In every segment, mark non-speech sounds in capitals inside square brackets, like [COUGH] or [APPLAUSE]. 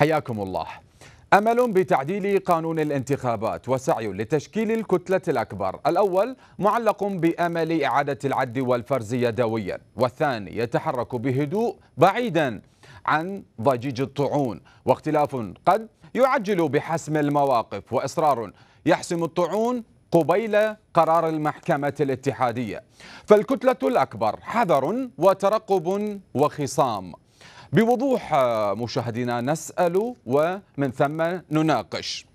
حياكم الله أمل بتعديل قانون الانتخابات وسعي لتشكيل الكتلة الأكبر الأول معلق بأمل إعادة العد والفرز يدويا والثاني يتحرك بهدوء بعيدا عن ضجيج الطعون واختلاف قد يعجل بحسم المواقف وإصرار يحسم الطعون قبيل قرار المحكمة الاتحادية فالكتلة الأكبر حذر وترقب وخصام بوضوح مشاهدينا نسأل ومن ثم نناقش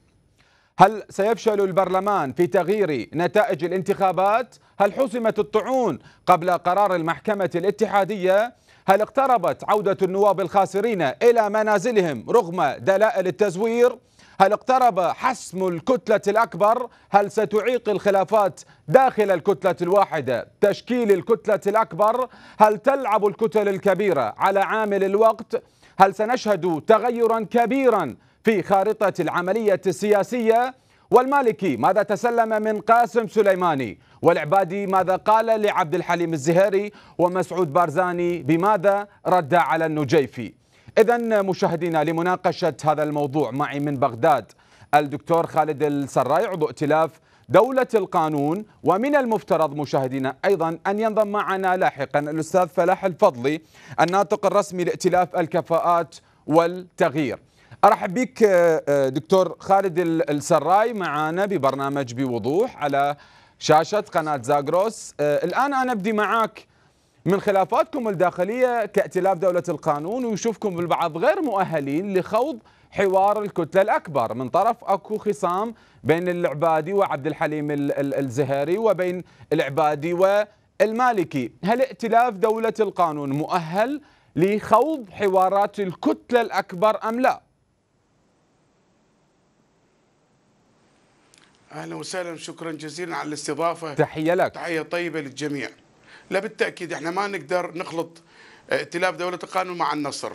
هل سيفشل البرلمان في تغيير نتائج الانتخابات؟ هل حسمت الطعون قبل قرار المحكمة الاتحادية؟ هل اقتربت عودة النواب الخاسرين إلى منازلهم رغم دلائل التزوير؟ هل اقترب حسم الكتلة الأكبر؟ هل ستعيق الخلافات داخل الكتلة الواحدة تشكيل الكتلة الأكبر؟ هل تلعب الكتل الكبيرة على عامل الوقت؟ هل سنشهد تغيرا كبيرا في خارطة العملية السياسية؟ والمالكي ماذا تسلم من قاسم سليماني والعبادي ماذا قال لعبد الحليم الزهيري ومسعود بارزاني بماذا رد على النجيفي إذا مشاهدينا لمناقشة هذا الموضوع معي من بغداد الدكتور خالد السراي عضو ائتلاف دولة القانون ومن المفترض مشاهدينا أيضا أن ينضم معنا لاحقا الأستاذ فلاح الفضلي الناطق الرسمي لائتلاف الكفاءات والتغيير أرحب بك دكتور خالد السراي معنا ببرنامج بوضوح على شاشة قناة زاغروس الآن أنا أبدي معك من خلافاتكم الداخلية كائتلاف دولة القانون ويشوفكم البعض غير مؤهلين لخوض حوار الكتلة الأكبر من طرف أكو خصام بين العبادي وعبد الحليم الزهري وبين العبادي والمالكي هل ائتلاف دولة القانون مؤهل لخوض حوارات الكتلة الأكبر أم لا؟ أهلا وسهلا شكرا جزيلا على الاستضافة تحية لك تحية طيبة للجميع لا بالتاكيد احنا ما نقدر نخلط آه، ائتلاف دولة القانون مع النصر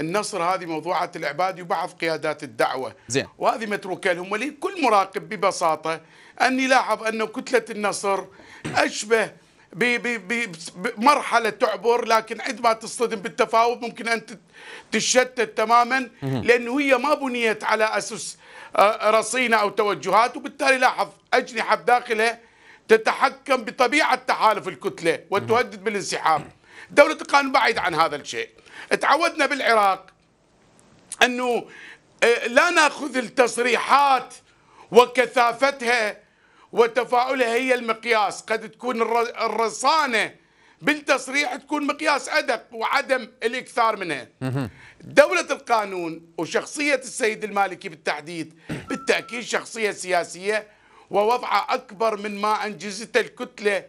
النصر هذه موضوعة العبادي وبعض قيادات الدعوة زين. وهذه متروكة لهم ولكل مراقب ببساطة أن يلاحظ أن كتلة النصر أشبه بمرحلة تعبر لكن عند ما تصطدم بالتفاوض ممكن أن تتشتت تماما لأنه هي ما بنيت على أسس آه، رصينة أو توجهات وبالتالي لاحظ أجنحة بداخلها تتحكم بطبيعة تحالف الكتلة وتهدد بالانسحاب دولة القانون بعيد عن هذا الشيء تعودنا بالعراق أنه آه، لا نأخذ التصريحات وكثافتها وتفاؤلها هي المقياس قد تكون الرصانة بالتصريح تكون مقياس أدق وعدم الإكثار منها دولة القانون وشخصية السيد المالكي بالتحديد بالتأكيد شخصية سياسية ووضعها أكبر من ما أنجزته الكتلة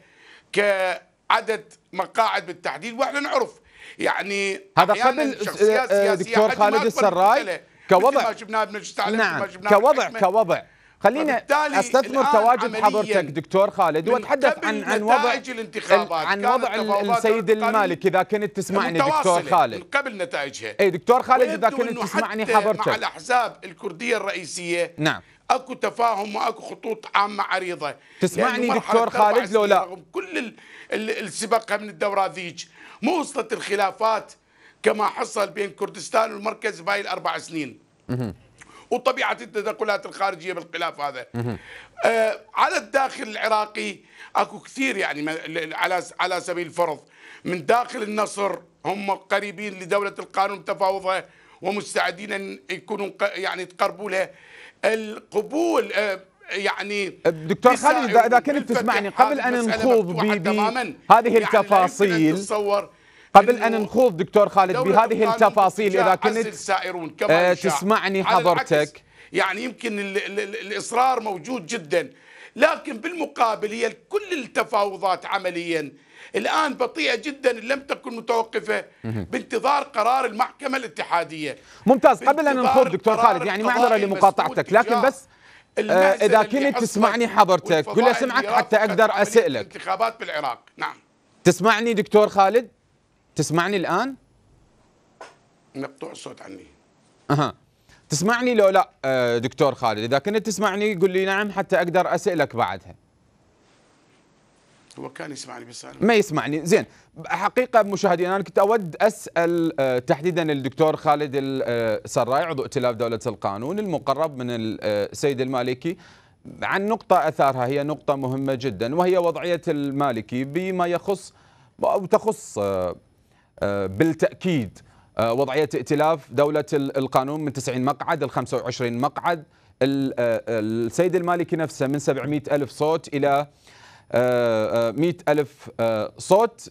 كعدد مقاعد بالتحديد وإحنا نعرف يعني هذا قبل دكتور خالد السراي كوضع ما شفناه نعم كوضع كوضع خلينا استثمر تواجد حضرتك دكتور خالد واتحدث عن عن وضع الانتخابات عن وضع السيد المالك اذا كنت تسمعني دكتور خالد قبل نتائجها اي دكتور خالد اذا كنت تسمعني حضرتك مع الاحزاب الكرديه الرئيسيه نعم اكو تفاهم واكو خطوط عامه عريضه تسمعني دكتور خالد لو لا رغم كل السباق من الدوره ذيج مو وصلت الخلافات كما حصل بين كردستان والمركز بهاي الاربع سنين وطبيعه التدخلات الخارجيه بالخلاف هذا آه على الداخل العراقي اكو كثير يعني على على سبيل الفرض من داخل النصر هم قريبين لدوله القانون تفاوضها ومستعدين ان يكونوا يعني يتقربوا لها القبول آه يعني دكتور خالد اذا كنت تسمعني قبل ان نخوض بهذه يعني التفاصيل يعني قبل ان نخوض دكتور خالد بهذه التفاصيل اذا كنت سائرون آه تسمعني حضرتك يعني يمكن الاصرار موجود جدا لكن بالمقابل هي كل التفاوضات عمليا الان بطيئه جدا لم تكن متوقفه بانتظار قرار المحكمه الاتحاديه ممتاز قبل ان نخوض دكتور خالد يعني معذره لمقاطعتك لكن بس آه، اذا كنت تسمعني حضرتك قل اسمعك حتى اقدر اسالك انتخابات بالعراق نعم تسمعني دكتور خالد تسمعني الان؟ مقطوع الصوت عني اها تسمعني لو لا آه، دكتور خالد اذا كنت تسمعني قل لي نعم حتى اقدر اسالك بعدها هو كان يسمعني بس ما يسمعني زين حقيقه مشاهدينا انا كنت اود اسال آه، تحديدا الدكتور خالد السراي آه، عضو ائتلاف دوله القانون المقرب من السيد المالكي عن نقطه اثارها هي نقطه مهمه جدا وهي وضعيه المالكي بما يخص او تخص آه، بالتأكيد آه، وضعية ائتلاف دولة القانون من 90 مقعد ل 25 مقعد آه، السيد المالكي نفسه من 700 ألف صوت إلى 100 ألف صوت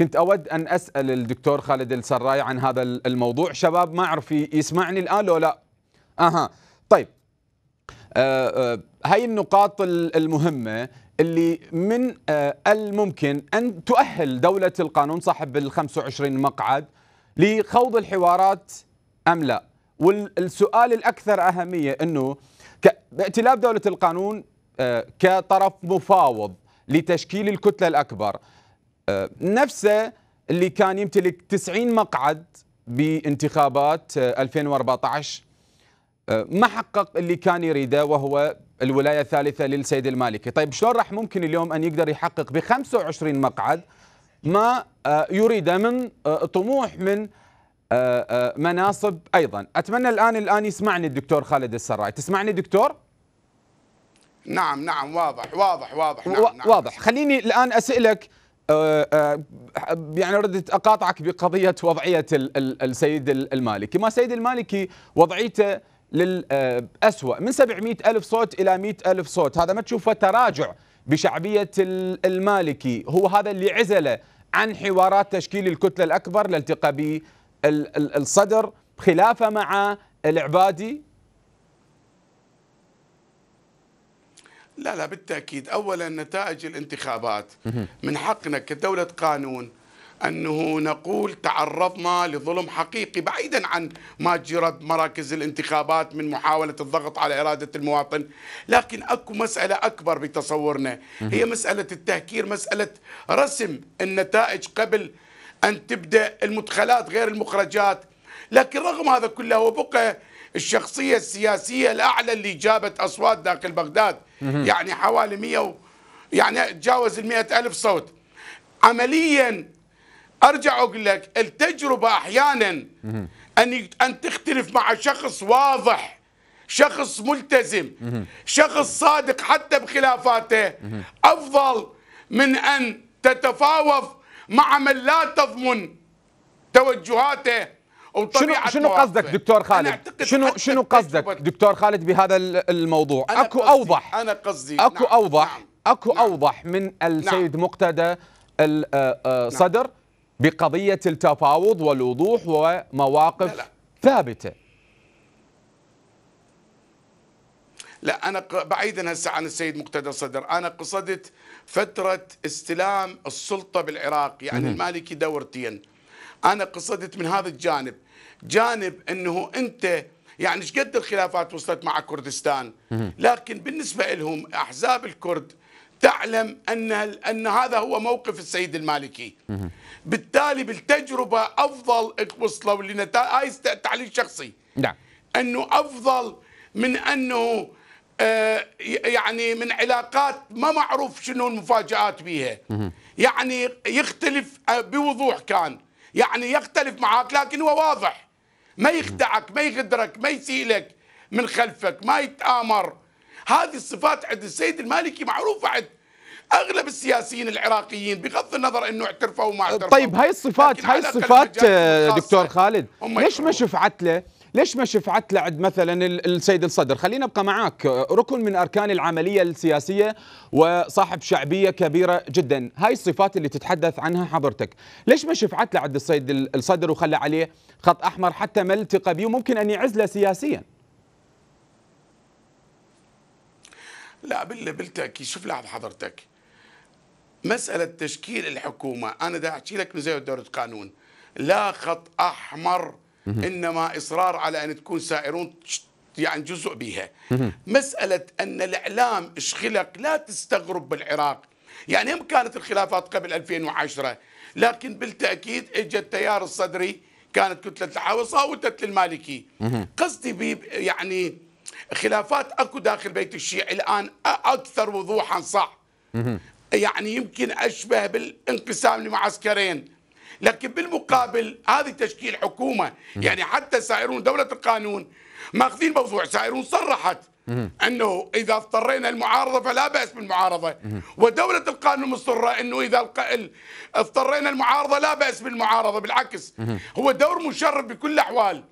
كنت أود أن أسأل الدكتور خالد السراي عن هذا الموضوع شباب ما أعرف يسمعني الآن لو لا أها طيب هاي النقاط المهمة اللي من آه، الممكن أن تؤهل دولة القانون صاحب ال 25 مقعد لخوض الحوارات أم لا والسؤال الأكثر أهمية أنه بائتلاف دولة القانون آه، كطرف مفاوض لتشكيل الكتلة الأكبر آه، نفسه اللي كان يمتلك 90 مقعد بانتخابات 2014 ما حقق اللي كان يريده وهو الولاية الثالثة للسيد المالكي طيب شلون راح ممكن اليوم أن يقدر يحقق ب 25 مقعد ما آه، يريده من آه، طموح من آه، مناصب أيضا أتمنى الآن الآن يسمعني الدكتور خالد السراي تسمعني دكتور؟ نعم نعم واضح واضح واضح نعم واضح نعم. واضح خليني الآن أسألك يعني ردت اقاطعك بقضيه وضعيه السيد المالكي، ما السيد المالكي وضعيته للأسوأ آه، من 700 ألف صوت إلى 100 ألف صوت هذا ما تشوفه تراجع بشعبية المالكي هو هذا اللي عزله عن حوارات تشكيل الكتلة الأكبر لالتقى بالصدر خلافه مع العبادي لا لا بالتأكيد أولا نتائج الانتخابات من حقنا كدولة قانون أنه نقول تعرضنا لظلم حقيقي بعيدا عن ما جرت مراكز الانتخابات من محاولة الضغط على إرادة المواطن لكن أكو مسألة أكبر بتصورنا هي مسألة التهكير مسألة رسم النتائج قبل أن تبدأ المدخلات غير المخرجات لكن رغم هذا كله وبقى الشخصية السياسية الأعلى اللي جابت أصوات داخل بغداد يعني حوالي 100 و... يعني تجاوز ال ألف صوت عمليا ارجع اقول لك التجربه احيانا ان ان تختلف مع شخص واضح شخص ملتزم شخص صادق حتى بخلافاته افضل من ان تتفاوض مع من لا تضمن توجهاته شنو شنو قصدك دكتور خالد؟ شنو شنو قصدك دكتور خالد بهذا الموضوع؟ أنا اكو قصدي اوضح انا قصدي اكو نعم اوضح نعم اكو نعم اوضح من السيد نعم مقتدى الصدر آه، آه، نعم بقضية التفاوض والوضوح ومواقف لا لا. ثابتة لا أنا بعيدا هسه عن السيد مقتدى صدر أنا قصدت فترة استلام السلطة بالعراق يعني مم. المالكي دورتين أنا قصدت من هذا الجانب جانب أنه أنت يعني ايش قد الخلافات وصلت مع كردستان لكن بالنسبه لهم احزاب الكرد تعلم ان ان هذا هو موقف السيد المالكي بالتالي بالتجربه افضل وصلوا لنتائج هاي تعليق شخصي نعم انه افضل من انه آه، يعني من علاقات ما معروف شنو المفاجات بيها يعني يختلف آه، بوضوح كان يعني يختلف معك لكن هو واضح ما يخدعك ما يغدرك ما يسيلك من خلفك ما يتآمر هذه الصفات عند السيد المالكي معروفة عند اغلب السياسيين العراقيين بغض النظر انه اعترفوا وما اعترفوا طيب هاي الصفات هاي الصفات آه، دكتور خالد ليش ما شفعت له ليش ما شفعت عند مثلا السيد الصدر خلينا ابقى معك ركن من اركان العمليه السياسيه وصاحب شعبيه كبيره جدا هاي الصفات اللي تتحدث عنها حضرتك ليش ما شفعت عند السيد الصدر وخلى عليه خط احمر حتى ما التقى به وممكن ان يعزله سياسيا لا بالتاكيد شوف لاحظ حضرتك مساله تشكيل الحكومه انا دا احكي لك من زي دوره قانون لا خط احمر انما اصرار على ان تكون سائرون يعني جزء بها مساله ان الاعلام ايش خلق لا تستغرب بالعراق يعني هم كانت الخلافات قبل 2010 لكن بالتاكيد اجى التيار الصدري كانت كتله الحوصه وتت للمالكي قصدي بي يعني خلافات اكو داخل بيت الشيعي الان اكثر وضوحا صح يعني يمكن أشبه بالانقسام لمعسكرين لكن بالمقابل هذه تشكيل حكومة يعني حتى سائرون دولة القانون ماخذين موضوع سائرون صرحت أنه إذا اضطرينا المعارضة فلا بأس بالمعارضة ودولة القانون مصرة أنه إذا اضطرينا المعارضة لا بأس بالمعارضة بالعكس هو دور مشرف بكل الأحوال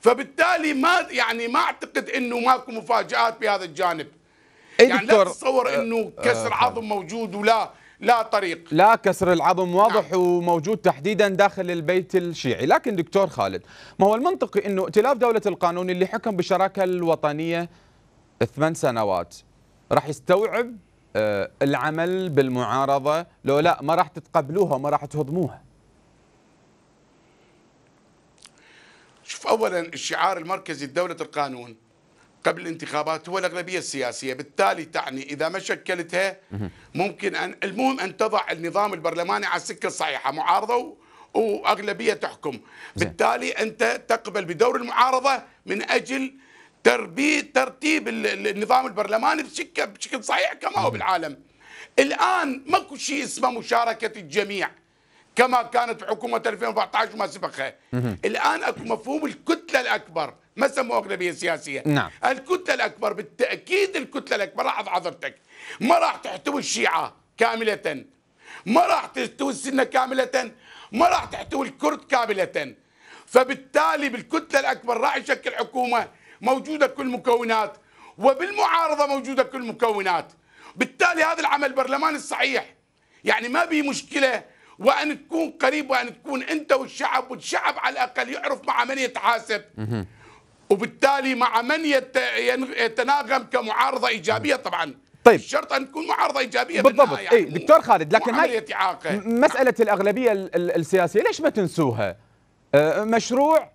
فبالتالي ما يعني ما أعتقد أنه ماكو مفاجآت بهذا الجانب إيه يعني لا تتصور آه، انه آه، كسر آه. عظم موجود ولا لا طريق لا كسر العظم نعم. واضح نعم. وموجود تحديدا داخل البيت الشيعي لكن دكتور خالد ما هو المنطقي انه ائتلاف دولة القانون اللي حكم بالشراكة الوطنية ثمان سنوات راح يستوعب العمل بالمعارضة لو لا ما راح تتقبلوها ما راح تهضموها شوف اولا الشعار المركزي لدولة القانون قبل الانتخابات هو الأغلبية السياسية بالتالي تعني إذا ما شكلتها ممكن أن المهم أن تضع النظام البرلماني على السكة الصحيحة معارضة وأغلبية تحكم بالتالي أنت تقبل بدور المعارضة من أجل تربيت ترتيب النظام البرلماني بشكل صحيح كما هو بالعالم الآن ماكو شيء اسمه مشاركة الجميع كما كانت حكومه 2014 وما سبقها الان اكو مفهوم الكتله الاكبر ما سموه اغلبيه سياسيه نعم. الكتله الاكبر بالتاكيد الكتله الاكبر لاحظ حضرتك ما راح تحتوي الشيعه كامله ما راح تحتوي السنه كامله ما راح تحتوي الكرد كامله فبالتالي بالكتله الاكبر راح يشكل حكومه موجوده كل المكونات وبالمعارضه موجوده كل المكونات بالتالي هذا العمل البرلماني الصحيح يعني ما به مشكله وان تكون قريب وان تكون انت والشعب والشعب على الاقل يعرف مع من يتحاسب وبالتالي مع من يتناغم كمعارضه ايجابيه طبعا طيب الشرط ان تكون معارضه ايجابيه بالضبط إيه، يعني اي دكتور خالد لكن هاي مساله الاغلبيه السياسيه ليش ما تنسوها؟ آه، مشروع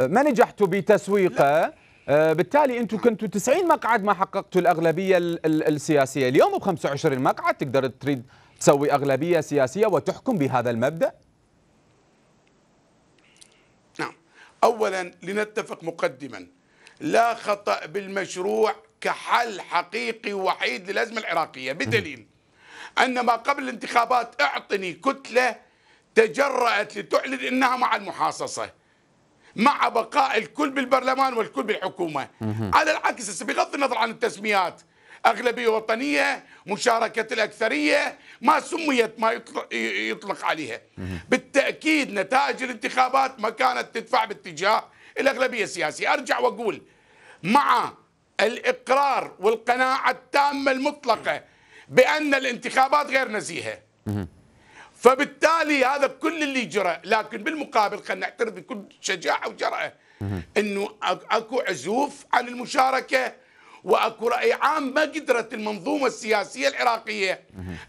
آه، ما نجحتوا بتسويقه آه، بالتالي انتم كنتوا 90 مقعد ما حققتوا الاغلبيه السياسيه اليوم ب 25 مقعد تقدر تريد تسوي أغلبية سياسية وتحكم بهذا المبدأ؟ نعم أولا لنتفق مقدما لا خطأ بالمشروع كحل حقيقي وحيد للأزمة العراقية بدليل أن ما قبل الانتخابات اعطني كتلة تجرأت لتعلن أنها مع المحاصصة مع بقاء الكل بالبرلمان والكل بالحكومة على العكس بغض النظر عن التسميات أغلبية وطنية مشاركة الأكثرية ما سميت ما يطلق عليها بالتأكيد نتائج الانتخابات ما كانت تدفع باتجاه الأغلبية السياسية أرجع وأقول مع الإقرار والقناعة التامة المطلقة بأن الانتخابات غير نزيهة فبالتالي هذا كل اللي جرى لكن بالمقابل خلينا نعترف بكل شجاعة وجرأة أنه أكو عزوف عن المشاركة واكو راي عام ما قدرت المنظومه السياسيه العراقيه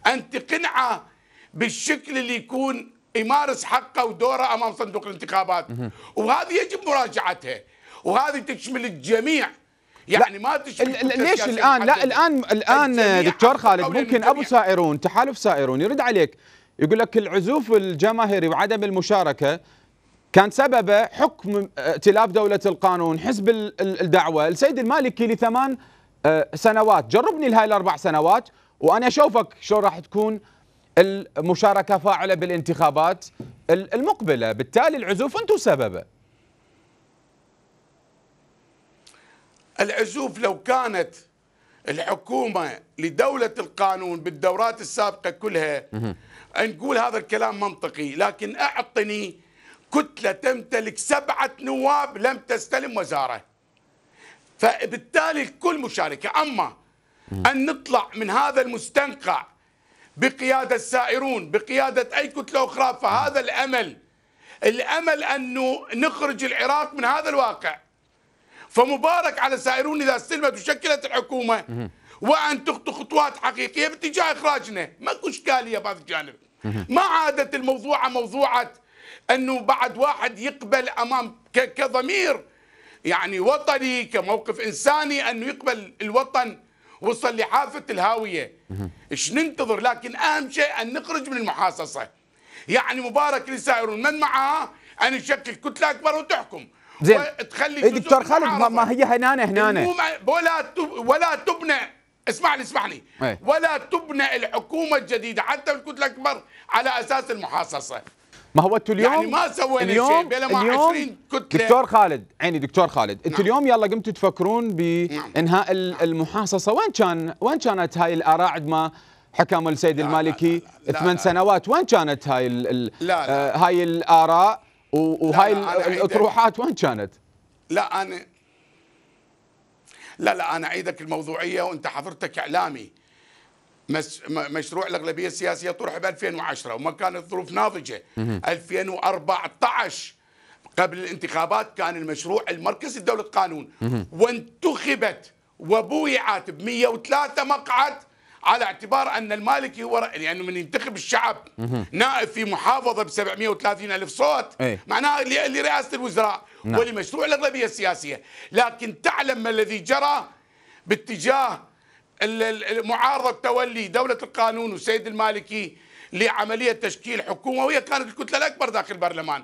ان تقنعه بالشكل اللي يكون يمارس حقه ودوره امام صندوق الانتخابات وهذه يجب مراجعتها وهذه تشمل الجميع يعني ما تشمل ليش الان لا الان الان دكتور خالد ممكن ابو سائرون تحالف سائرون يرد عليك يقول لك العزوف الجماهيري وعدم المشاركه كان سببه حكم آه، ائتلاف دولة القانون حزب الدعوة السيد المالكي لثمان آه، سنوات جربني لهاي الأربع سنوات وأنا أشوفك شو راح تكون المشاركة فاعلة بالانتخابات المقبلة بالتالي العزوف أنتم سببه العزوف لو كانت الحكومة لدولة القانون بالدورات السابقة كلها نقول هذا الكلام منطقي لكن أعطني كتلة تمتلك سبعة نواب لم تستلم وزارة فبالتالي الكل مشاركة أما أن نطلع من هذا المستنقع بقيادة السائرون بقيادة أي كتلة أخرى فهذا الأمل الأمل أنه نخرج العراق من هذا الواقع فمبارك على السائرون إذا استلمت وشكلت الحكومة وأن تخطو خطوات حقيقية باتجاه إخراجنا ماكو إشكالية بهذا الجانب ما عادت الموضوعة موضوعة انه بعد واحد يقبل امام كضمير يعني وطني كموقف انساني انه يقبل الوطن وصل لحافه الهاويه ايش ننتظر لكن اهم شيء ان نخرج من المحاصصه يعني مبارك لسائرون من معاه ان يشكل كتله اكبر وتحكم زين وتخلي إيه دكتور خالد ما, هي هنانه هنانه ولا ولا تبنى اسمعني اسمعني إيه. ولا تبنى الحكومه الجديده حتى الكتله الاكبر على اساس المحاصصه ما هو انتوا اليوم يعني ما سوينا شيء بلا ما 20 كتله دكتور خالد عيني دكتور خالد انتوا نعم. اليوم يلا قمتوا تفكرون بانهاء نعم. نعم. المحاصصه وين كان وين كانت هاي الاراعد ما حكم السيد لا المالكي ثمان سنوات وين كانت هاي الـ الـ لا لا آه، هاي الاراء وهاي لا لا الاطروحات وين كانت؟ لا انا لا لا انا اعيدك الموضوعيه وانت حضرتك اعلامي مشروع الاغلبيه السياسيه طرح ب 2010 وما كانت ظروف ناضجه 2014 قبل الانتخابات كان المشروع المركزي لدوله قانون وانتخبت وبويعت ب 103 مقعد على اعتبار ان المالكي هو لانه يعني من ينتخب الشعب نائب في محافظه ب 730 الف صوت معناه معناها لرئاسه الوزراء نعم. ولمشروع الاغلبيه السياسيه، لكن تعلم ما الذي جرى باتجاه المعارضه تولي دوله القانون والسيد المالكي لعمليه تشكيل حكومه وهي كانت الكتله الاكبر داخل البرلمان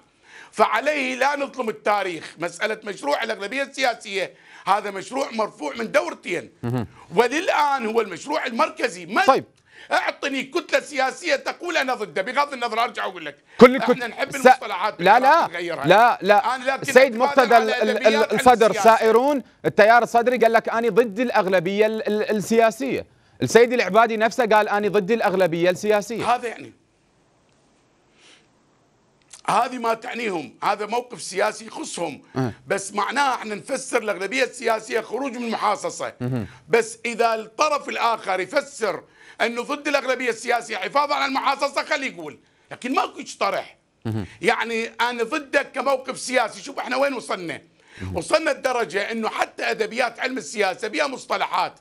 فعليه لا نظلم التاريخ مساله مشروع الاغلبيه السياسيه هذا مشروع مرفوع من دورتين وللان هو المشروع المركزي طيب اعطني كتله سياسيه تقول انا ضده بغض النظر ارجع اقول لك كل الكتل احنا نحب المصطلحات لا لا لا لا السيد مقتدى الصدر سائرون التيار الصدري قال لك اني ضد الاغلبيه ال ال السياسيه السيد العبادي نفسه قال اني ضد الاغلبيه السياسيه هذا يعني هذه ما تعنيهم هذا موقف سياسي يخصهم أه. بس معناه احنا نفسر الاغلبيه السياسيه خروج من المحاصصه أه. بس اذا الطرف الاخر يفسر انه ضد الاغلبيه السياسيه حفاظا على المحاصصه خليه يقول لكن ماكو طرح يعني انا ضدك كموقف سياسي شوف احنا وين وصلنا وصلنا الدرجه انه حتى ادبيات علم السياسه بها مصطلحات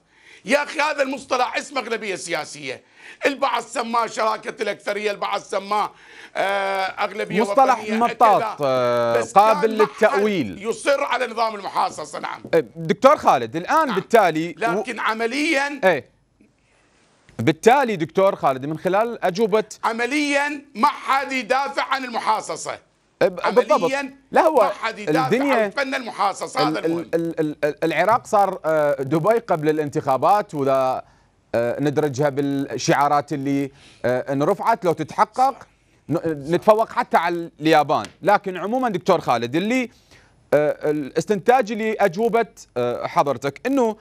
يا اخي هذا المصطلح اسمه اغلبيه سياسيه البعض سماه شراكه الاكثريه البعض سماه آه، اغلبيه مصطلح مطاط آه، قابل للتاويل يصر على نظام المحاصصه نعم إيه، دكتور خالد الان نعم. بالتالي لكن و... عمليا ايه؟ بالتالي دكتور خالد من خلال أجوبة عمليا ما حد يدافع عن المحاصصة بالضبط لا هو الدنيا فن المحاصصة هذا المهم العراق صار آه، دبي قبل الانتخابات واذا آه، ندرجها بالشعارات اللي آه، انرفعت لو تتحقق نتفوق حتى على اليابان لكن عموما دكتور خالد اللي الاستنتاج اللي اجوبه حضرتك انه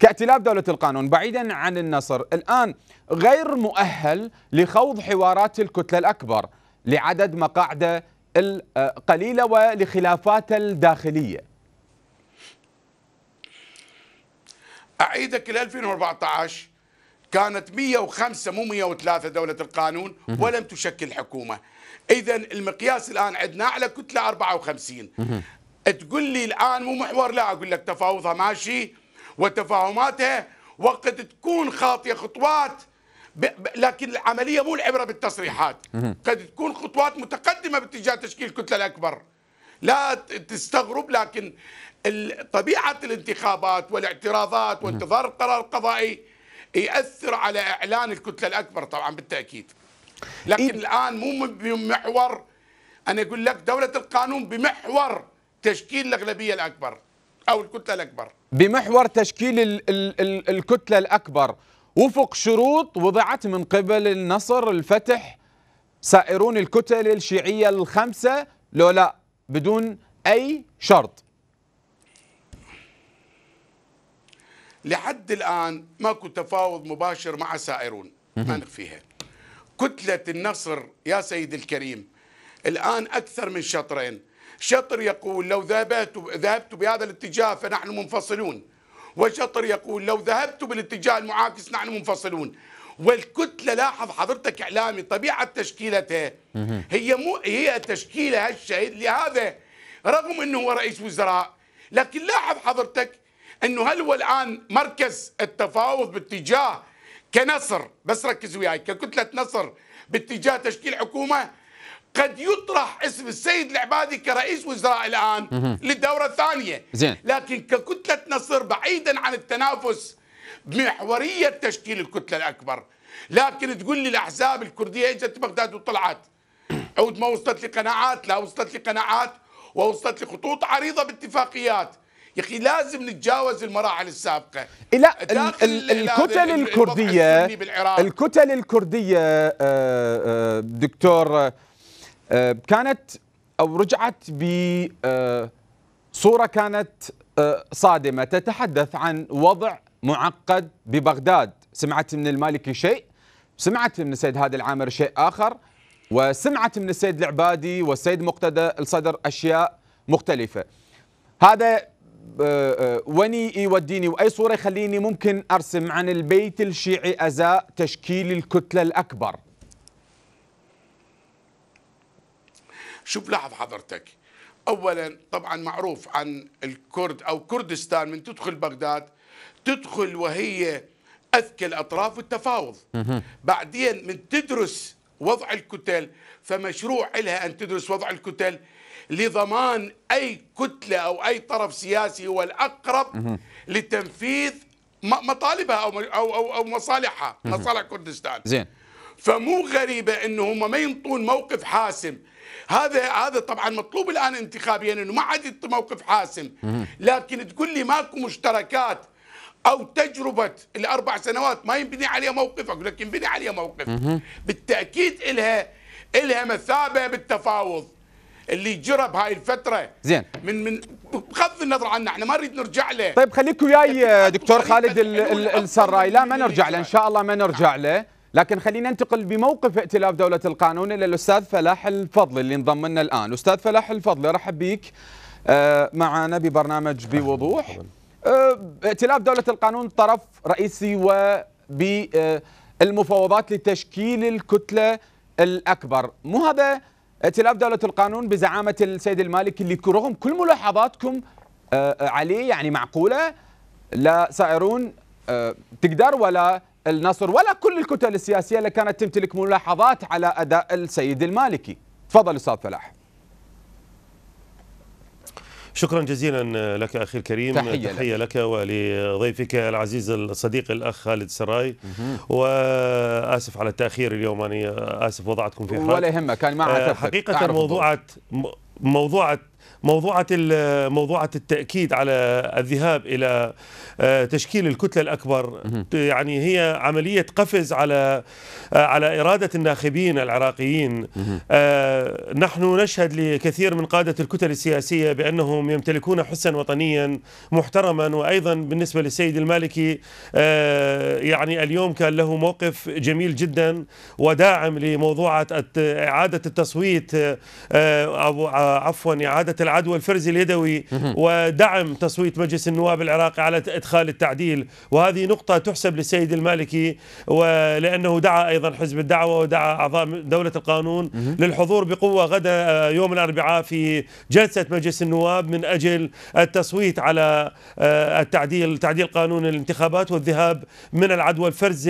كائتلاف دولة القانون بعيدا عن النصر الآن غير مؤهل لخوض حوارات الكتلة الأكبر لعدد مقاعده القليلة ولخلافاته الداخلية أعيدك إلى 2014 كانت 105 مو 103 دولة القانون ولم تشكل حكومة إذا المقياس الآن عندنا على كتلة 54 تقول لي الآن مو محور لا أقول لك تفاوضها ماشي وتفاهماتها وقد تكون خاطيه خطوات ب... ب... لكن العمليه مو العبره بالتصريحات قد تكون خطوات متقدمه باتجاه تشكيل الكتله الاكبر لا تستغرب لكن طبيعه الانتخابات والاعتراضات وانتظار القرار القضائي ياثر على اعلان الكتله الاكبر طبعا بالتاكيد لكن إيه؟ الان مو بمحور انا اقول لك دوله القانون بمحور تشكيل الاغلبيه الاكبر او الكتله الاكبر بمحور تشكيل الـ الـ الـ الكتلة الأكبر وفق شروط وضعت من قبل النصر الفتح سائرون الكتل الشيعية الخمسة لو لا بدون أي شرط لحد الآن ماكو تفاوض مباشر مع سائرون ما نخفيها كتلة النصر يا سيد الكريم الآن أكثر من شطرين شطر يقول لو ذهبت ذهبت بهذا الاتجاه فنحن منفصلون وشطر يقول لو ذهبت بالاتجاه المعاكس نحن منفصلون والكتله لاحظ حضرتك اعلامي طبيعه تشكيلتها هي مو هي تشكيله هالشيء لهذا رغم انه هو رئيس وزراء لكن لاحظ حضرتك انه هل هو الان مركز التفاوض باتجاه كنصر بس ركز وياي ككتله نصر باتجاه تشكيل حكومه قد يطرح اسم السيد العبادي كرئيس وزراء الان للدوره الثانيه زين. لكن ككتله نصر بعيدا عن التنافس بمحوريه تشكيل الكتله الاكبر لكن تقول لي الاحزاب الكرديه اجت بغداد وطلعت عود ما وصلت لقناعات لا وصلت لقناعات ووصلت لخطوط عريضه باتفاقيات يا اخي لازم نتجاوز المراحل السابقه لا الكتل الكرديه الكتل آه، الكرديه دكتور آه، كانت أو رجعت بصورة آه، كانت آه، صادمة تتحدث عن وضع معقد ببغداد سمعت من المالكي شيء سمعت من السيد هادي العامر شيء آخر وسمعت من السيد العبادي والسيد مقتدى الصدر أشياء مختلفة هذا وني يوديني واي صوره يخليني ممكن ارسم عن البيت الشيعي ازاء تشكيل الكتله الاكبر شوف لاحظ حضرتك اولا طبعا معروف عن الكرد او كردستان من تدخل بغداد تدخل وهي اذكى الاطراف والتفاوض بعدين من تدرس وضع الكتل فمشروع لها ان تدرس وضع الكتل لضمان اي كتله او اي طرف سياسي هو الاقرب لتنفيذ مطالبها او او او, مصالحها مصالح كردستان زين فمو غريبه انهم ما ينطون موقف حاسم هذا هذا طبعا مطلوب الان انتخابيا انه ما عاد موقف حاسم لكن تقول لي ماكو مشتركات او تجربه الاربع سنوات ما ينبني عليها اقول لك ينبني عليها موقف بالتاكيد الها الها مثابه بالتفاوض اللي جرى بهاي الفتره زين من من بغض النظر عنا احنا ما نريد نرجع له طيب خليك وياي دكتور خالد السراي لا ما نرجع له ان شاء الله ما نرجع نعم. له لكن خلينا ننتقل بموقف ائتلاف دولة القانون إلى الأستاذ فلاح الفضل اللي انضم لنا الآن أستاذ فلاح الفضل رحب بك آه، معنا ببرنامج بوضوح آه، ائتلاف دولة القانون طرف رئيسي وبالمفاوضات آه، لتشكيل الكتلة الأكبر مو هذا ائتلاف دولة القانون بزعامة السيد المالك اللي رغم كل ملاحظاتكم عليه يعني معقولة لا سائرون تقدر ولا النصر ولا كل الكتل السياسية اللي كانت تمتلك ملاحظات على أداء السيد المالكي تفضل أستاذ فلاح شكرا جزيلا لك اخي الكريم تحيه, تحية لك. لك ولضيفك العزيز الصديق الاخ خالد سراي واسف على التاخير اليوم أنا اسف وضعتكم في حرج ولا يهمك كان معك آه، حقيقه موضوعه موضوعة موضوعة موضوعة التأكيد على الذهاب إلى آه، تشكيل الكتلة الأكبر يعني هي عملية قفز على آه، على إرادة الناخبين العراقيين آه، نحن نشهد لكثير من قادة الكتل السياسية بأنهم يمتلكون حسا وطنيا محترما وأيضا بالنسبة للسيد المالكي يعني اليوم كان له موقف جميل جدا وداعم لموضوعة إعادة التصويت أو عفوا إعادة العدوى الفرز اليدوي ودعم تصويت مجلس النواب العراقي على ادخال التعديل وهذه نقطه تحسب للسيد المالكي ولانه دعا ايضا حزب الدعوه ودعا اعضاء دوله القانون للحضور بقوه غدا آه، يوم الاربعاء في جلسه مجلس النواب من اجل التصويت على آه، التعديل تعديل قانون الانتخابات والذهاب من العدوى الفرز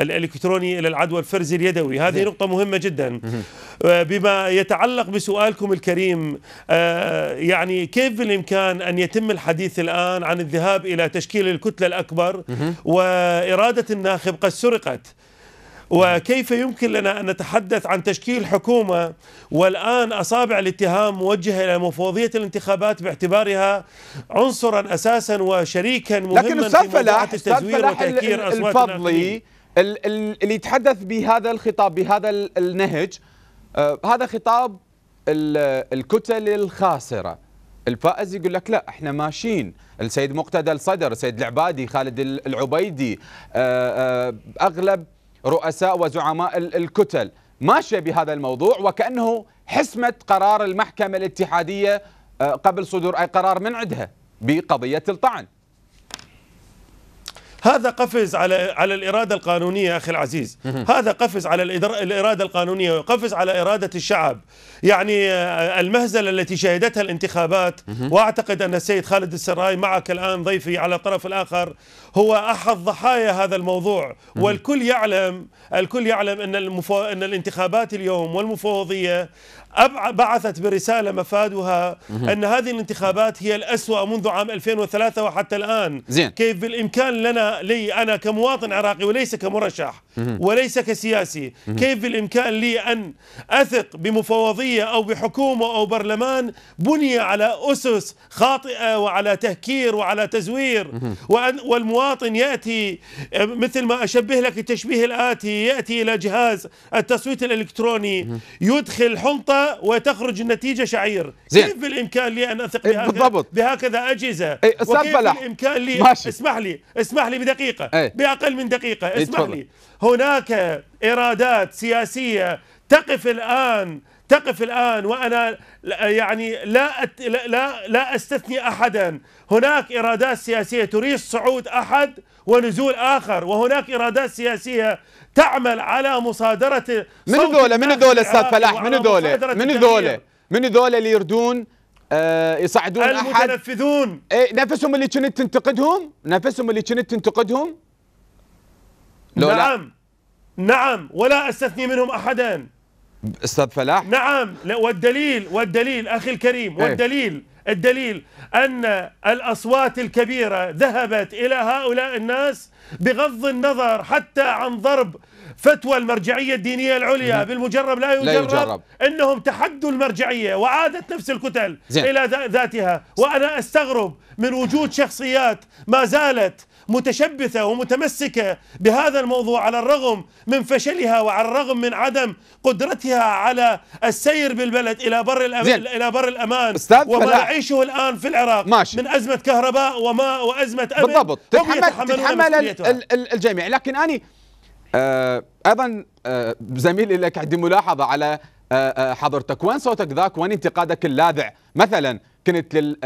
الالكتروني الى العدوى الفرز اليدوي هذه نقطه مهمه جدا آه، بما يتعلق بسؤالكم الكريم يعني كيف بالإمكان أن يتم الحديث الآن عن الذهاب إلى تشكيل الكتلة الأكبر وإرادة الناخب قد سرقت وكيف يمكن لنا أن نتحدث عن تشكيل حكومة والآن أصابع الاتهام موجهة إلى مفوضية الانتخابات باعتبارها عنصرا أساسا وشريكا مهما لكن في موضوع التزوير وتأكير أصوات الفضلي اللي يتحدث بهذا الخطاب بهذا النهج آه هذا خطاب الكتل الخاسره الفائز يقول لك لا احنا ماشيين السيد مقتدى الصدر السيد العبادي خالد العبيدي آه، آه، اغلب رؤساء وزعماء الكتل ماشيه بهذا الموضوع وكانه حسمه قرار المحكمه الاتحاديه آه، قبل صدور اي قرار من عندها بقضيه الطعن هذا قفز على على الاراده القانونيه يا اخي العزيز هذا قفز على الاراده القانونيه وقفز على اراده الشعب يعني آه، المهزله التي شهدتها الانتخابات واعتقد ان السيد خالد السراي معك الان ضيفي على الطرف الاخر هو احد ضحايا هذا الموضوع والكل يعلم الكل يعلم ان المفو... ان الانتخابات اليوم والمفوضيه بعثت برسالة مفادها أن هذه الانتخابات هي الأسوأ منذ عام 2003 وحتى الآن زين. كيف بالإمكان لنا لي أنا كمواطن عراقي وليس كمرشح وليس كسياسي كيف بالإمكان لي أن أثق بمفوضية أو بحكومة أو برلمان بني على أسس خاطئة وعلى تهكير وعلى تزوير والمواطن يأتي مثل ما أشبه لك التشبيه الآتي يأتي إلى جهاز التصويت الإلكتروني يدخل حنطة وتخرج النتيجه شعير زين. كيف بالامكان لي ان اثق إيه، بهكذا بالضبط. بهكذا اجهزه ايه وكيف بالامكان لي ماشي. اسمح لي اسمح لي بدقيقه ايه. باقل من دقيقه إيه، اسمح ايه لي هناك ارادات سياسيه تقف الان تقف الان وانا يعني لا أت... لا لا استثني احدا هناك ارادات سياسيه تريد صعود احد ونزول آخر وهناك إرادات سياسية تعمل على مصادرة من دولة من دولة أستاذ فلاح من دولة من دولة من دولة اللي يردون آه يصعدون المتنفذون أحد إيه نفسهم اللي كنت تنتقدهم نفسهم اللي كنت تنتقدهم لو نعم لا. نعم ولا استثني منهم احدا استاذ فلاح نعم والدليل والدليل اخي الكريم إيه. والدليل الدليل أن الأصوات الكبيرة ذهبت إلى هؤلاء الناس بغض النظر حتى عن ضرب فتوى المرجعية الدينية العليا نعم. بالمجرب لا يجرب, لا يجرب أنهم تحدوا المرجعية وعادت نفس الكتل زين. إلى ذاتها وأنا أستغرب من وجود شخصيات ما زالت متشبثة ومتمسكة بهذا الموضوع على الرغم من فشلها وعلى الرغم من عدم قدرتها على السير بالبلد إلى بر الأمان إلى بر الأمان وما يعيشه الآن في العراق ماشي. من أزمة كهرباء وماء وأزمة أمن بالضبط تتحمل, تتحمل الجميع لكن أنا آه، أيضا آه، زميلي لك عندي ملاحظة على آه، حضرتك وين صوتك ذاك وين انتقادك اللاذع مثلا كنت لل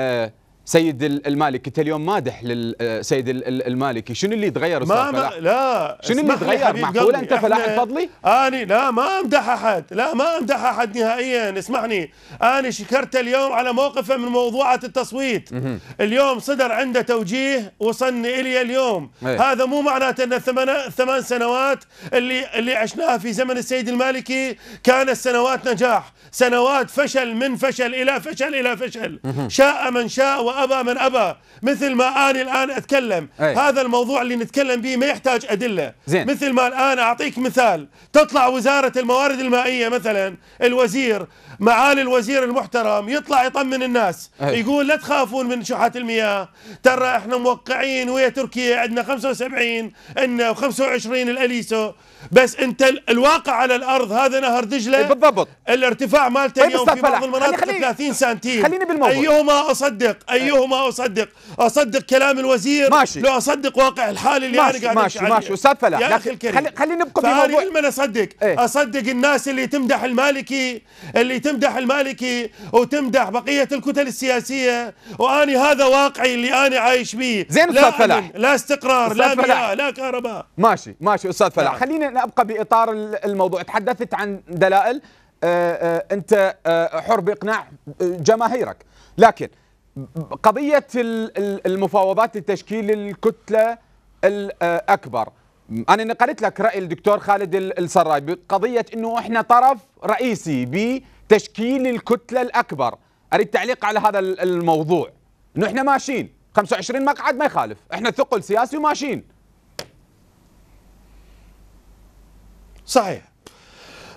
سيد المالكي انت اليوم مادح للسيد آه، المالكي شنو اللي تغير ما ما لا شنو اللي تغير معقول انت فلاح الفضلي اني لا ما امدح احد لا ما امدح احد نهائيا اسمعني اني شكرت اليوم على موقفه من موضوعه التصويت مه. اليوم صدر عنده توجيه وصلني الي اليوم هي. إيه. هذا مو معناته ان الثمان سنوات اللي اللي عشناها في زمن السيد المالكي كانت سنوات نجاح سنوات فشل من فشل الى فشل الى فشل مه. شاء من شاء وأ أبى من أبى مثل ما أنا الآن أتكلم أي. هذا الموضوع اللي نتكلم به ما يحتاج أدلة زين. مثل ما الآن أعطيك مثال تطلع وزارة الموارد المائية مثلا الوزير معالي الوزير المحترم يطلع يطمن الناس أي. يقول لا تخافون من شحات المياه ترى احنا موقعين ويا تركيا عندنا 75 عندنا 25 الأليسو بس انت الواقع على الارض هذا نهر دجله بالضبط الارتفاع مالته طيب، اليوم في بعض المناطق خليني 30 سنتيم خليني بالموضوع ايهما اصدق ايهما اصدق اصدق كلام الوزير ماشي لو اصدق واقع الحال اللي ماشي انا قاعد ماشي ماشي استاذ فلاح يا اخي الكريم خلي خليني نبقى في موضوع علم انا اصدق ايه؟ اصدق الناس اللي تمدح المالكي اللي تمدح المالكي وتمدح بقيه الكتل السياسيه واني هذا واقعي اللي انا عايش به زين استاذ فلاح لا استقرار لا مياه لا كهرباء ماشي ماشي استاذ فلاح نعم. خلينا خلينا ابقى باطار الموضوع تحدثت عن دلائل آه، آه، انت آه، حر باقناع جماهيرك لكن قضيه المفاوضات لتشكيل الكتله الاكبر انا نقلت لك راي الدكتور خالد السراي بقضيه انه احنا طرف رئيسي بتشكيل الكتله الاكبر اريد تعليق على هذا الموضوع انه احنا ماشيين 25 مقعد ما يخالف احنا ثقل سياسي وماشيين صحيح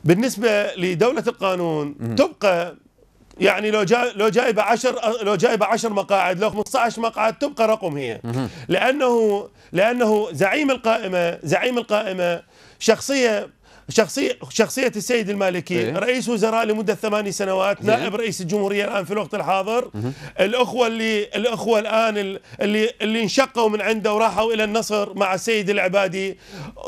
بالنسبه لدوله القانون تبقى يعني لو جا لو جايبه 10 لو جايبه 10 مقاعد لو 15 مقعد تبقى رقم هي لانه لانه زعيم القائمه زعيم القائمه شخصيه شخصية شخصية السيد المالكي إيه؟ رئيس وزراء لمدة ثماني سنوات إيه؟ نائب رئيس الجمهورية الآن في الوقت الحاضر مه. الأخوة اللي الأخوة الآن اللي اللي انشقوا من عنده وراحوا إلى النصر مع السيد العبادي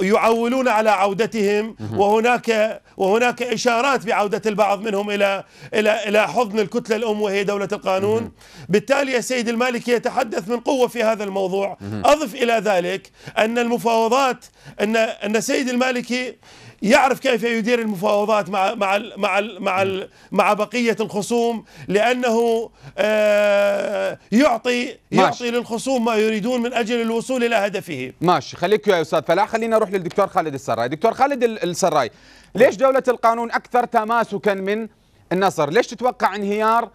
يعولون على عودتهم مه. وهناك وهناك إشارات بعودة البعض منهم إلى إلى إلى حضن الكتلة الأم وهي دولة القانون مه. بالتالي السيد المالكي يتحدث من قوة في هذا الموضوع مه. أضف إلى ذلك أن المفاوضات أن أن السيد المالكي يعرف كيف يدير المفاوضات مع مع مع مع مع بقيه الخصوم لانه يعطي آه، يعطي ماشي. للخصوم ما يريدون من اجل الوصول الى هدفه ماشي خليك يا استاذ فلاح خلينا نروح للدكتور خالد السراي دكتور خالد السراي ليش دوله القانون اكثر تماسكا من النصر ليش تتوقع انهيار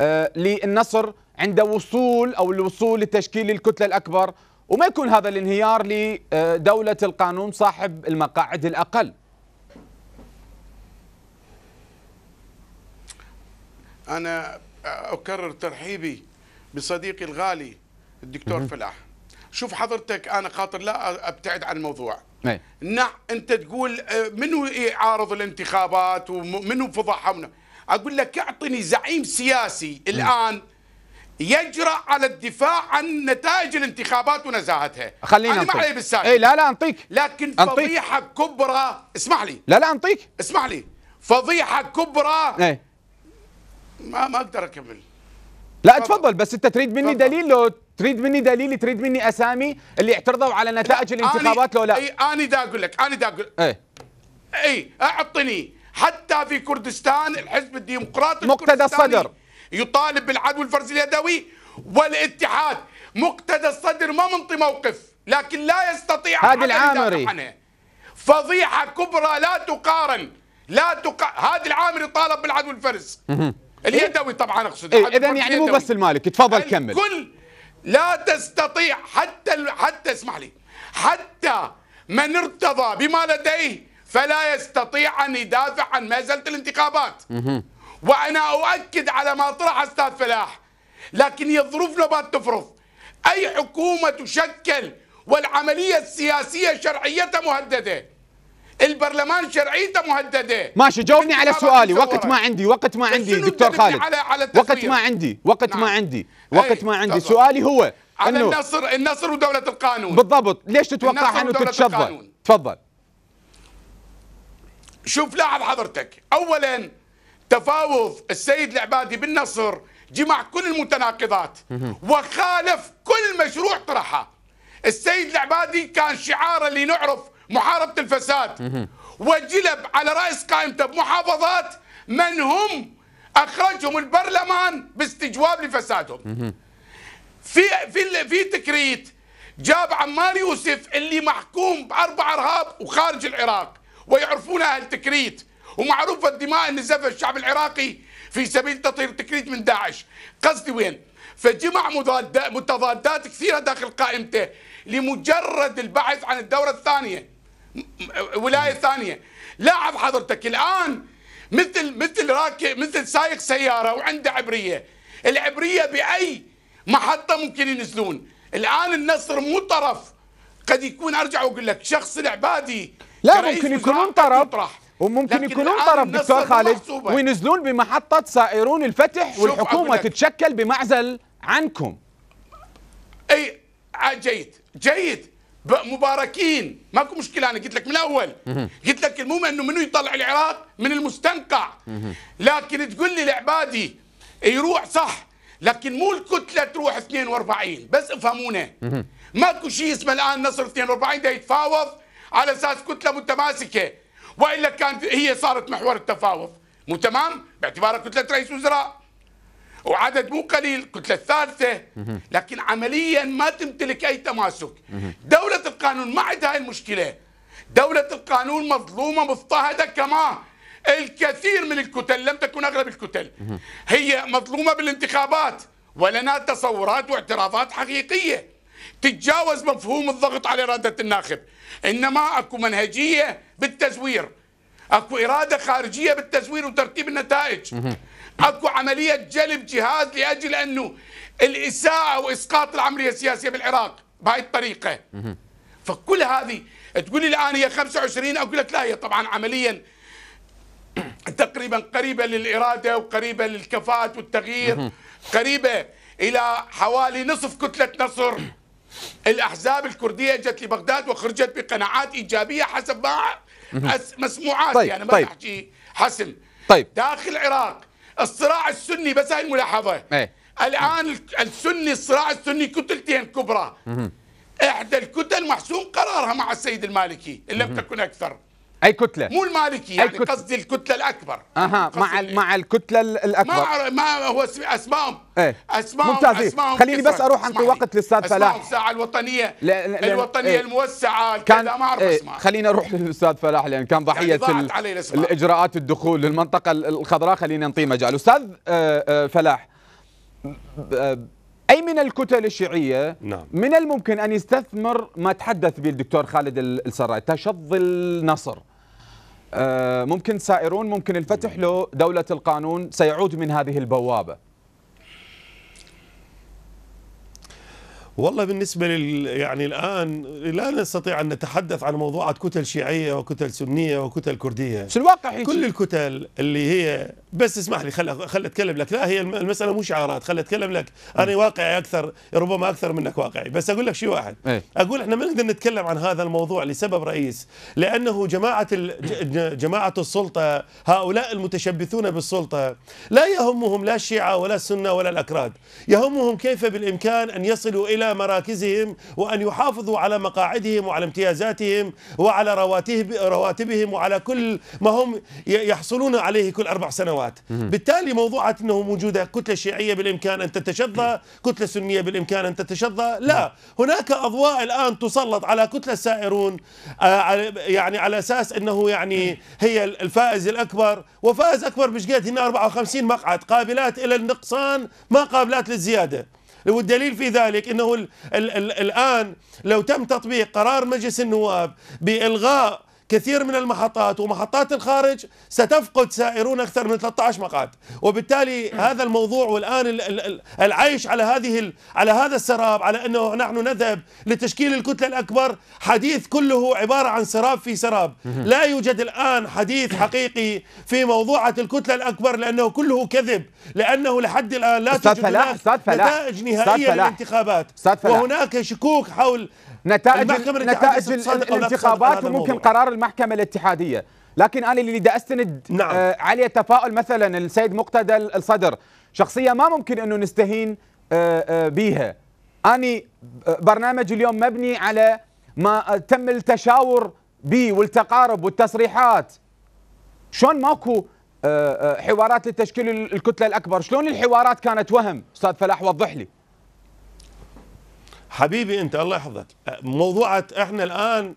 آه، للنصر عند وصول او الوصول لتشكيل الكتله الاكبر وما يكون هذا الانهيار لدولة القانون صاحب المقاعد الأقل أنا أكرر ترحيبي بصديقي الغالي الدكتور فلاح شوف حضرتك أنا خاطر لا أبتعد عن الموضوع نعم أنت تقول آه، منو يعارض الانتخابات ومنو فضحهم أقول لك أعطني زعيم سياسي الآن مم. يجرأ على الدفاع عن نتائج الانتخابات ونزاهتها خلينا انا ما علي بالساكت اي لا لا انطيك لكن أنطيك. فضيحه كبرى اسمح لي لا لا انطيك اسمح لي فضيحه كبرى إيه؟ ما ما اقدر اكمل لا تفضل بس انت تريد مني فضل. دليل لو تريد مني دليل تريد مني اسامي اللي اعترضوا على نتائج لا. الانتخابات لو لا اي انا دا اقول لك انا دا اقول إيه اي اعطني حتى في كردستان الحزب الديمقراطي مقتدى الصدر يطالب بالعدو الفرزي اليدوي والاتحاد مقتدى الصدر ما منطي موقف لكن لا يستطيع هادي العامري فضيحة كبرى لا تقارن لا تق... هادي العامري طالب بالعدو الفرز اليدوي طبعا اقصد إيه اذا يعني اليدوي. مو بس المالك تفضل كمل كل لا تستطيع حتى حتى اسمح لي حتى من ارتضى بما لديه فلا يستطيع ان يدافع عن زالت الانتخابات وانا اؤكد على ما طرح استاذ فلاح لكن هي الظروف ما تفرض اي حكومه تشكل والعمليه السياسيه شرعيتها مهدده البرلمان شرعيته مهدده ماشي جاوبني على سؤالي وقت ما عندي وقت ما عندي دكتور خالد على على وقت ما عندي وقت نعم. ما عندي وقت ما نعم. عندي سؤالي هو على إنه النصر النصر ودولة القانون بالضبط ليش تتوقع انه تتشظى تفضل شوف لاحظ حضرتك اولا تفاوض السيد العبادي بالنصر جمع كل المتناقضات وخالف كل مشروع طرحه السيد العبادي كان شعاره اللي نعرف محاربة الفساد وجلب على رأس قائمته بمحافظات من هم أخرجهم البرلمان باستجواب لفسادهم في في في تكريت جاب عمار يوسف اللي محكوم بأربع أرهاب وخارج العراق ويعرفون أهل تكريت ومعروفه الدماء اللي النزفه الشعب العراقي في سبيل تطهير تكريت من داعش قصدي وين فجمع متضادات كثيره داخل قائمته لمجرد البحث عن الدوره الثانيه ولايه ثانيه لاحظ حضرتك الان مثل مثل راكب مثل سايق سياره وعنده عبريه العبريه باي محطه ممكن ينزلون الان النصر مو طرف قد يكون ارجع واقول لك شخص العبادي لا ممكن يكونون طرف وممكن يكونون طرف دكتور خالد وينزلون بمحطه سائرون الفتح والحكومه تتشكل بمعزل عنكم اي جيد جيد مباركين ماكو مشكله انا قلت لك من الاول قلت لك المهم انه منو يطلع العراق من المستنقع لكن تقول لي العبادي يروح صح لكن مو الكتله تروح 42 بس افهمونا ماكو شيء اسمه الان نصر 42 ده يتفاوض على اساس كتله متماسكه والا كانت هي صارت محور التفاوض مو تمام باعتبارها كتله رئيس وزراء وعدد مو قليل كتلة ثالثة لكن عمليا ما تمتلك أي تماسك دولة القانون ما عندها هاي المشكلة دولة القانون مظلومة مضطهدة كما الكثير من الكتل لم تكن أغلب الكتل هي مظلومة بالانتخابات ولنا تصورات واعترافات حقيقية تتجاوز مفهوم الضغط على إرادة الناخب إنما أكو منهجية بالتزوير أكو إرادة خارجية بالتزوير وترتيب النتائج أكو عملية جلب جهاز لأجل أنه الإساءة وإسقاط العملية السياسية بالعراق بهذه الطريقة فكل هذه تقول لي الآن هي 25 أقول لك لا هي طبعا عمليا [CLEARS THROAT] تقريبا قريبة للإرادة وقريبة للكفاءة والتغيير قريبة إلى حوالي نصف كتلة نصر الأحزاب الكردية اجت لبغداد وخرجت بقناعات إيجابية حسب ما مسموعات طيب يعني ما طيب أحكي حسم طيب داخل العراق الصراع السني بس هاي الملاحظة ايه؟ الآن السني الصراع السني كتلتين كبرى احدى الكتل محسوم قرارها مع السيد المالكي ان لم تكن أكثر اي كتله مو المالكيه يعني كتلة. قصدي الكتله الاكبر اها مع إيه؟ مع الكتله الاكبر ما ما هو اسمائهم ايه؟ اسمائهم ممتاز إيه. خليني بس اروح انطي وقت للاستاذ فلاح الساعه الوطنيه ل... ل... إيه. الوطنيه ايه؟ الموسعه كان ما اعرف ايه؟ اسمها خليني اروح للاستاذ فلاح لان كان يعني ضحيه يعني ال... الاجراءات الدخول للمنطقه الخضراء خلينا نعطيه مجال استاذ آه، آه، فلاح أي من الكتل الشيعية نعم. من الممكن أن يستثمر ما تحدث به الدكتور خالد السراي تشظ النصر آه، ممكن سائرون ممكن الفتح له دولة القانون سيعود من هذه البوابة والله بالنسبة لل يعني الآن لا نستطيع أن نتحدث عن موضوعات كتل شيعية وكتل سنية وكتل كردية في الواقع كل الكتل اللي هي بس اسمح لي خل خل أتكلم لك لا هي المسألة مو شعارات خل أتكلم لك أنا واقعي أكثر ربما أكثر منك واقعي بس أقول لك شيء واحد إيه. أقول إحنا ما نقدر نتكلم عن هذا الموضوع لسبب رئيس لأنه جماعة جماعة السلطة هؤلاء المتشبثون بالسلطة لا يهمهم لا الشيعة ولا السنة ولا الأكراد يهمهم كيف بالإمكان أن يصلوا إلى مراكزهم وأن يحافظوا على مقاعدهم وعلى امتيازاتهم وعلى رواتبهم وعلى كل ما هم يحصلون عليه كل أربع سنوات بالتالي موضوعة أنه موجودة كتلة شيعية بالإمكان أن تتشظى كتلة سنية بالإمكان أن تتشظى لا نعم. هناك أضواء الآن تسلط على كتلة السائرون آه، يعني على أساس أنه يعني هي الفائز الأكبر وفائز أكبر بشقد هنا 54 مقعد قابلات إلى النقصان ما قابلات للزيادة والدليل في ذلك انه الـ الـ الـ الان لو تم تطبيق قرار مجلس النواب بالغاء كثير من المحطات ومحطات الخارج ستفقد سائرون أكثر من 13 مقعد وبالتالي هذا الموضوع والآن العيش على هذه على هذا السراب على أنه نحن نذهب لتشكيل الكتلة الأكبر حديث كله عبارة عن سراب في سراب لا يوجد الآن حديث حقيقي في موضوعة الكتلة الأكبر لأنه كله كذب لأنه لحد الآن لا توجد نتائج نهائية للانتخابات وهناك شكوك حول نتائج نتائج الانتخابات وممكن قرار المحكمه الاتحاديه لكن انا اللي بدي استند نعم. آه، علي عليه تفاؤل مثلا السيد مقتدى الصدر شخصيه ما ممكن انه نستهين آه، آه، بها اني برنامج اليوم مبني على ما تم التشاور به والتقارب والتصريحات شلون ماكو حوارات لتشكيل الكتله الاكبر شلون الحوارات كانت وهم استاذ فلاح وضح لي حبيبي انت الله يحفظك موضوعة احنا الان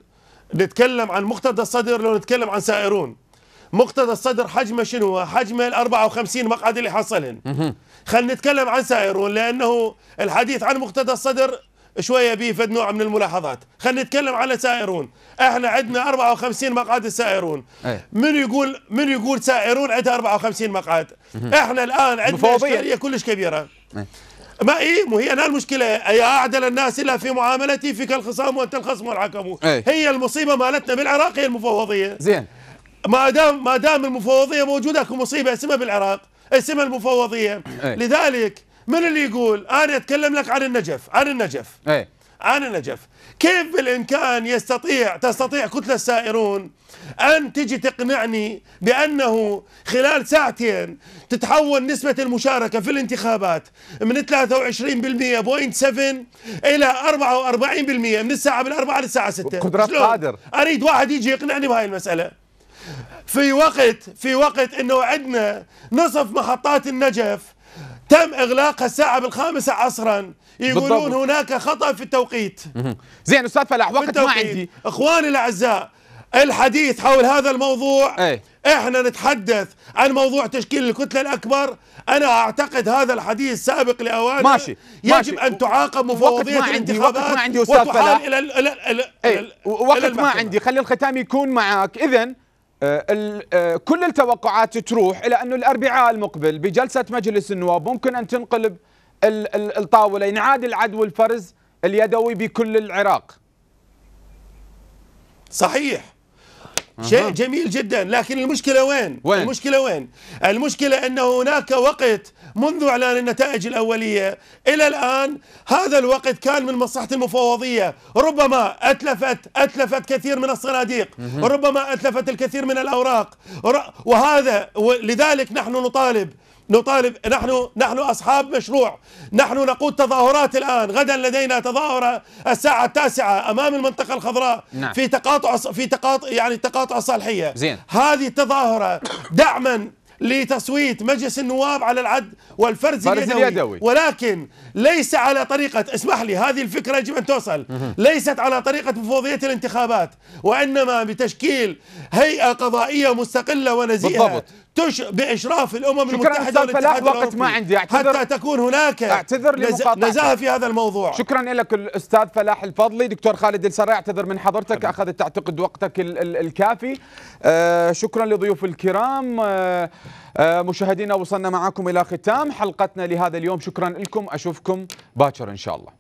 نتكلم عن مقتدى الصدر لو نتكلم عن سائرون مقتدى الصدر حجمه شنو حجمه ال 54 مقعد اللي حصلن خلينا نتكلم عن سائرون لانه الحديث عن مقتدى الصدر شويه بيه فد نوع من الملاحظات خلينا نتكلم على سائرون احنا عندنا 54 مقعد السائرون من يقول من يقول سائرون عندها 54 مقعد احنا الان عندنا اشكاليه كلش كبيره ما ايه ما هي انا المشكله يا اعدل الناس الا في معاملتي فيك الخصام وانت الخصم والحكم هي المصيبه مالتنا بالعراق هي المفوضيه زين ما دام ما دام المفوضيه موجوده اكو مصيبه اسمها بالعراق اسمها المفوضيه أي. لذلك من اللي يقول انا اتكلم لك عن النجف عن النجف أي. عن النجف كيف بالإمكان يستطيع تستطيع كتلة السائرون أن تجي تقنعني بأنه خلال ساعتين تتحول نسبة المشاركة في الانتخابات من 23% 7 إلى 44% من الساعة بالأربعة للساعة 6 قدرات قادر أريد واحد يجي يقنعني بهاي المسألة في وقت في وقت انه عندنا نصف محطات النجف تم اغلاقها الساعه بالخامسه عصرا يقولون بالضبط. هناك خطا في التوقيت زين استاذ فلاح وقت ما عندي اخواني الاعزاء الحديث حول هذا الموضوع أي. احنا نتحدث عن موضوع تشكيل الكتله الاكبر انا اعتقد هذا الحديث سابق لاوانه ماشي يجب ماشي. ان تعاقب مفوضيه الانتخابات وقت ما عندي استاذ فلاح الى الـ الـ الـ الـ إيه، وقت ما عندي خلي الختام يكون معك اذا آه، آه، كل التوقعات تروح الى انه الاربعاء المقبل بجلسه مجلس النواب ممكن ان تنقلب الطاولة ينعاد العدو الفرز اليدوي بكل العراق صحيح شيء جميل جدا لكن المشكلة وين؟, وين؟ المشكلة وين؟ المشكلة أن هناك وقت منذ إعلان النتائج الأولية إلى الآن هذا الوقت كان من مصلحة المفوضية ربما أتلفت أتلفت كثير من الصناديق ربما أتلفت الكثير من الأوراق وهذا لذلك نحن نطالب نطالب نحن نحن أصحاب مشروع نحن نقود تظاهرات الآن غدا لدينا تظاهرة الساعة التاسعة أمام المنطقة الخضراء نعم. في تقاطع في تقاطع يعني تقاطع الصالحية زين. هذه التظاهرة دعما لتصويت مجلس النواب على العد والفرز اليدوي, اليدوي ولكن ليس على طريقة اسمح لي هذه الفكرة يجب أن توصل ليست على طريقة مفوضية الانتخابات وإنما بتشكيل هيئة قضائية مستقلة ونزيهة بالضبط. باشراف الامم المتحده شكرا فلاح وقت ما عندي اعتذر حتى تكون هناك اعتذر نزاهه في هذا الموضوع شكرا لك الاستاذ فلاح الفضلي دكتور خالد السراي اعتذر من حضرتك اخذت تعتقد وقتك ال ال الكافي آه شكرا لضيوف الكرام آه آه مشاهدينا وصلنا معكم الى ختام حلقتنا لهذا اليوم شكرا لكم اشوفكم باكر ان شاء الله